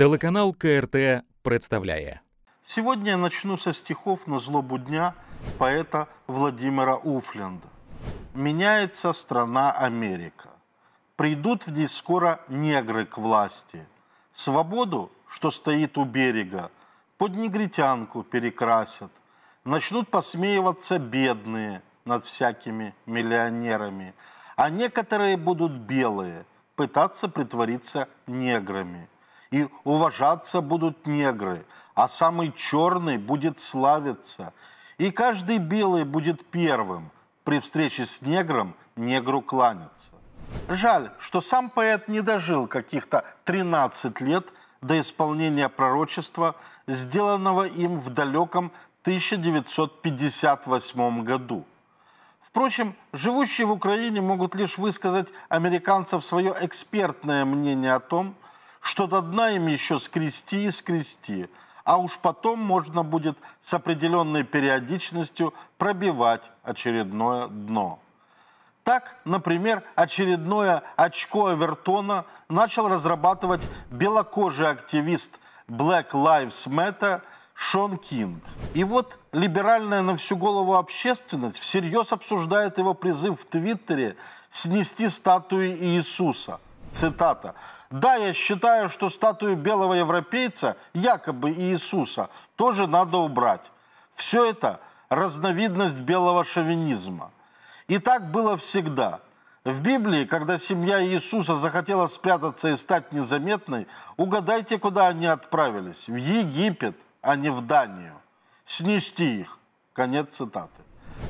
Телеканал КРТ представляет. Сегодня я начну со стихов на злобу дня поэта Владимира Уфленда. «Меняется страна Америка. Придут в ней скоро негры к власти. Свободу, что стоит у берега, под негритянку перекрасят. Начнут посмеиваться бедные над всякими миллионерами, а некоторые будут белые, пытаться притвориться неграми – и уважаться будут негры, а самый черный будет славиться, и каждый белый будет первым при встрече с негром негру кланяться. Жаль, что сам поэт не дожил каких-то 13 лет до исполнения пророчества, сделанного им в далеком 1958 году. Впрочем, живущие в Украине могут лишь высказать американцев свое экспертное мнение о том, что-то дна им еще скрести и скрести, а уж потом можно будет с определенной периодичностью пробивать очередное дно. Так, например, очередное очко Авертона начал разрабатывать белокожий активист Black Lives Matter Шон Кинг. И вот либеральная на всю голову общественность всерьез обсуждает его призыв в Твиттере снести статуи Иисуса – Цитата. «Да, я считаю, что статую белого европейца, якобы Иисуса, тоже надо убрать. Все это – разновидность белого шовинизма. И так было всегда. В Библии, когда семья Иисуса захотела спрятаться и стать незаметной, угадайте, куда они отправились – в Египет, а не в Данию. Снести их». Конец цитаты.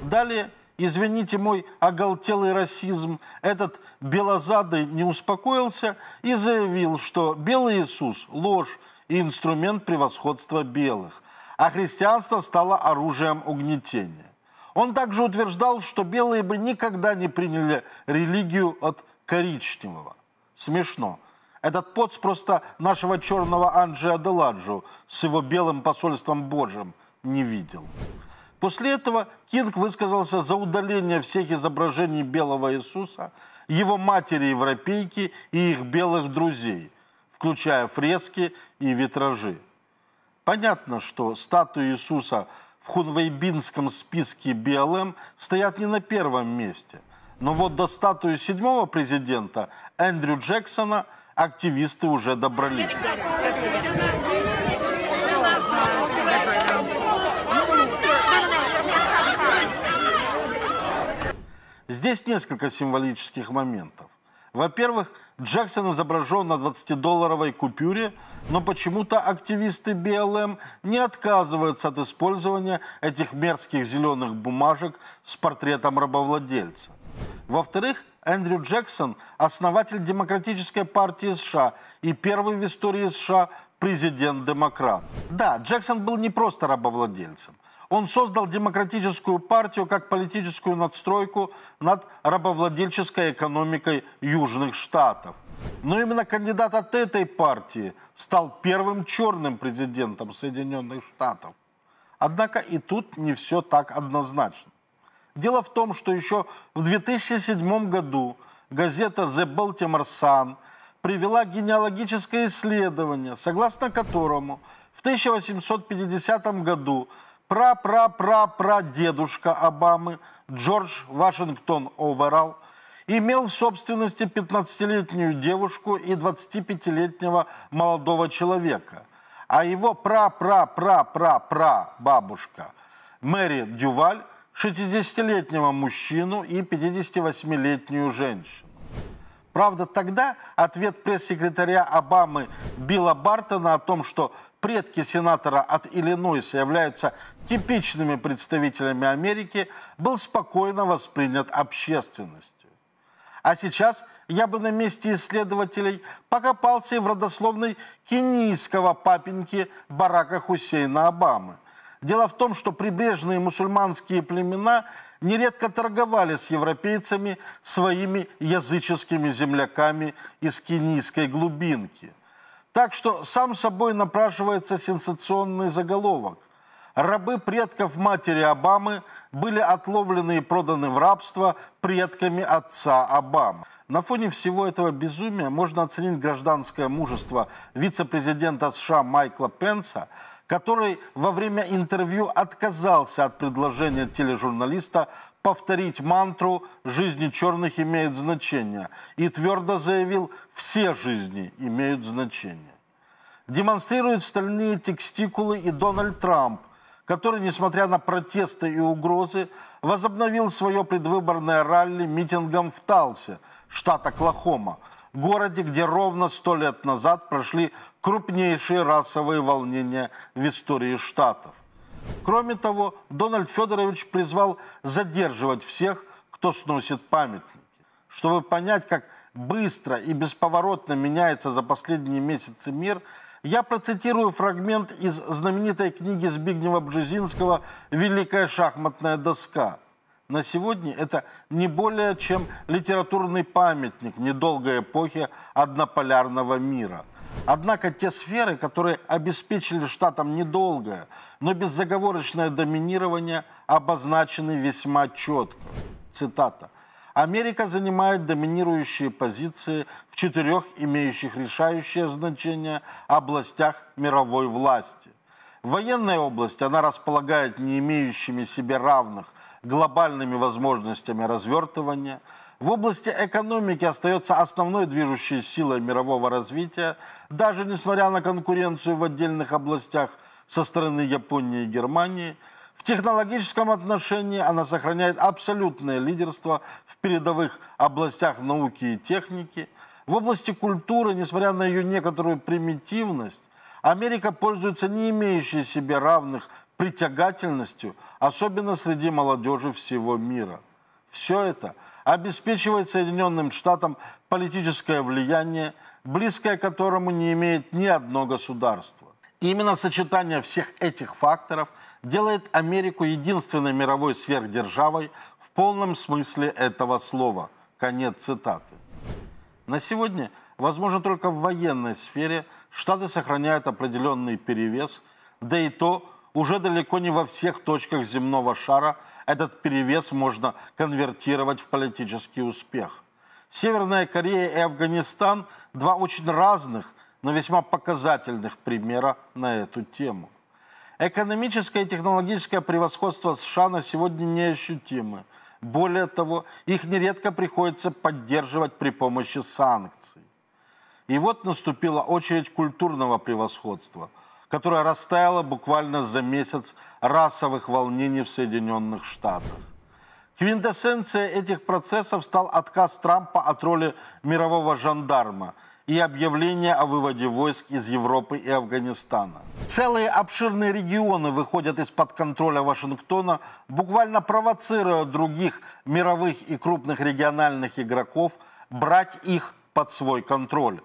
Далее извините мой оголтелый расизм, этот белозадый не успокоился и заявил, что белый Иисус – ложь и инструмент превосходства белых, а христианство стало оружием угнетения. Он также утверждал, что белые бы никогда не приняли религию от коричневого. Смешно. Этот поц просто нашего черного Анджия Деладжу с его белым посольством Божьим не видел. После этого Кинг высказался за удаление всех изображений белого Иисуса, его матери-европейки и их белых друзей, включая фрески и витражи. Понятно, что статуи Иисуса в хунвейбинском списке БЛМ стоят не на первом месте. Но вот до статуи седьмого президента Эндрю Джексона активисты уже добрались. Здесь несколько символических моментов. Во-первых, Джексон изображен на 20-долларовой купюре, но почему-то активисты БЛМ не отказываются от использования этих мерзких зеленых бумажек с портретом рабовладельца. Во-вторых, Эндрю Джексон – основатель Демократической партии США и первый в истории США президент-демократ. Да, Джексон был не просто рабовладельцем – он создал демократическую партию как политическую надстройку над рабовладельческой экономикой Южных Штатов. Но именно кандидат от этой партии стал первым черным президентом Соединенных Штатов. Однако и тут не все так однозначно. Дело в том, что еще в 2007 году газета The Baltimore Sun привела генеалогическое исследование, согласно которому в 1850 году дедушка Обамы Джордж Вашингтон Оверал имел в собственности 15-летнюю девушку и 25-летнего молодого человека, а его прапрапрапрапра бабушка Мэри Дюваль 60-летнего мужчину и 58-летнюю женщину. Правда, тогда ответ пресс-секретаря Обамы Билла Бартона о том, что предки сенатора от Иллинойса являются типичными представителями Америки, был спокойно воспринят общественностью. А сейчас я бы на месте исследователей покопался и в родословной кенийского папеньки Барака Хусейна Обамы – Дело в том, что прибрежные мусульманские племена нередко торговали с европейцами своими языческими земляками из кенийской глубинки. Так что сам собой напрашивается сенсационный заголовок. Рабы предков матери Обамы были отловлены и проданы в рабство предками отца Обамы. На фоне всего этого безумия можно оценить гражданское мужество вице-президента США Майкла Пенса, который во время интервью отказался от предложения тележурналиста повторить мантру «жизни черных имеет значение» и твердо заявил «все жизни имеют значение». Демонстрируют стальные текстикулы и Дональд Трамп, который, несмотря на протесты и угрозы, возобновил свое предвыборное ралли митингом в Талсе, штат Оклахома, городе, где ровно сто лет назад прошли крупнейшие расовые волнения в истории Штатов. Кроме того, Дональд Федорович призвал задерживать всех, кто сносит памятники. Чтобы понять, как быстро и бесповоротно меняется за последние месяцы мир, я процитирую фрагмент из знаменитой книги Збигнева Бжезинского «Великая шахматная доска» на сегодня это не более чем литературный памятник недолгой эпохи однополярного мира. Однако те сферы, которые обеспечили штатам недолгое, но беззаговорочное доминирование, обозначены весьма четко. Цитата. Америка занимает доминирующие позиции в четырех имеющих решающее значение областях мировой власти. Военная область она располагает не имеющими себе равных глобальными возможностями развертывания. В области экономики остается основной движущей силой мирового развития, даже несмотря на конкуренцию в отдельных областях со стороны Японии и Германии. В технологическом отношении она сохраняет абсолютное лидерство в передовых областях науки и техники. В области культуры, несмотря на ее некоторую примитивность, Америка пользуется не имеющей себе равных притягательностью, особенно среди молодежи всего мира. Все это обеспечивает Соединенным Штатам политическое влияние, близкое которому не имеет ни одно государство. Именно сочетание всех этих факторов делает Америку единственной мировой сверхдержавой в полном смысле этого слова. Конец цитаты. На сегодня, возможно, только в военной сфере Штаты сохраняют определенный перевес, да и то уже далеко не во всех точках земного шара этот перевес можно конвертировать в политический успех. Северная Корея и Афганистан – два очень разных, но весьма показательных примера на эту тему. Экономическое и технологическое превосходство США на сегодня неощутимы – более того, их нередко приходится поддерживать при помощи санкций. И вот наступила очередь культурного превосходства, которое растаяло буквально за месяц расовых волнений в Соединенных Штатах. Квинтэссенция этих процессов стал отказ Трампа от роли мирового жандарма – и объявление о выводе войск из Европы и Афганистана. Целые обширные регионы выходят из-под контроля Вашингтона, буквально провоцируя других мировых и крупных региональных игроков брать их под свой контроль.